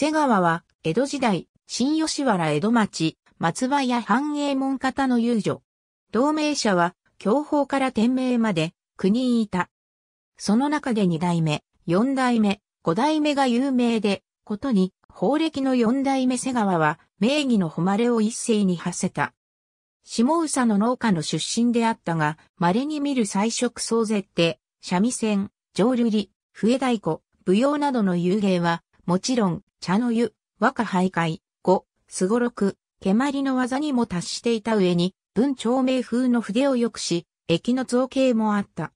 瀬川は、江戸時代、新吉原江戸町、松葉屋繁栄門方の遊女。同盟者は、享保から天明まで、9人いた。その中で2代目、4代目、5代目が有名で、ことに、法暦の4代目瀬川は、名義の誉れを一斉に発せた。下宇の農家の出身であったが、稀に見る彩色総絶手、三味線、浄瑠璃、笛太鼓、舞踊などの遊芸は、もちろん、茶の湯、和歌徘徊、五、すごろく、蹴鞠の技にも達していた上に、文長明風の筆を良くし、駅の造形もあった。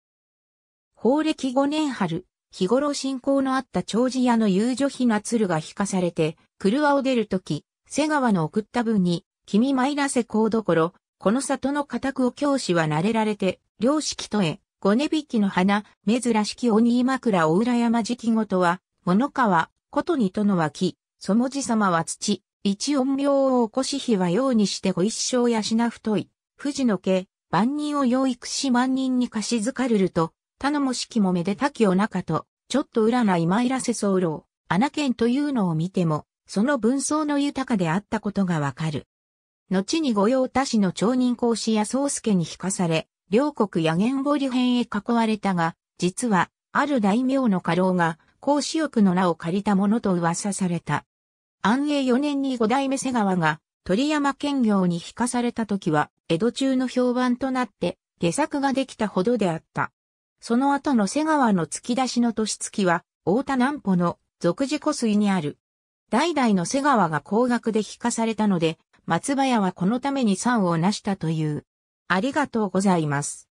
法暦五年春、日頃信仰のあった長寿屋の遊女ひな鶴が引かされて、車を出るとき、瀬川の送った分に、君参らせこうどころ、この里の家宅を教師は慣れられて、良識とえ、五ね引きの花、珍しき鬼枕を浦山時期ごとは、物川、ことにとのき、そもじ様は土、一音明を起こし日はようにしてご一生やしな太い、富士の家、万人を養育し万人に貸し付かるると、頼もしきもめでたきお中と、ちょっと占い参らせ候ろう、穴剣というのを見ても、その文装の豊かであったことがわかる。後に御用達の町人公子や宗介に引かされ、両国野源堀編へ囲われたが、実は、ある大名の家老が、孔子翼の名を借りたものと噂された。安永4年に五代目瀬川が鳥山県業に引かされた時は、江戸中の評判となって、下作ができたほどであった。その後の瀬川の突き出しの年月は、大田南穂の俗事湖水にある。代々の瀬川が高額で引かされたので、松葉屋はこのために賛を成したという。ありがとうございます。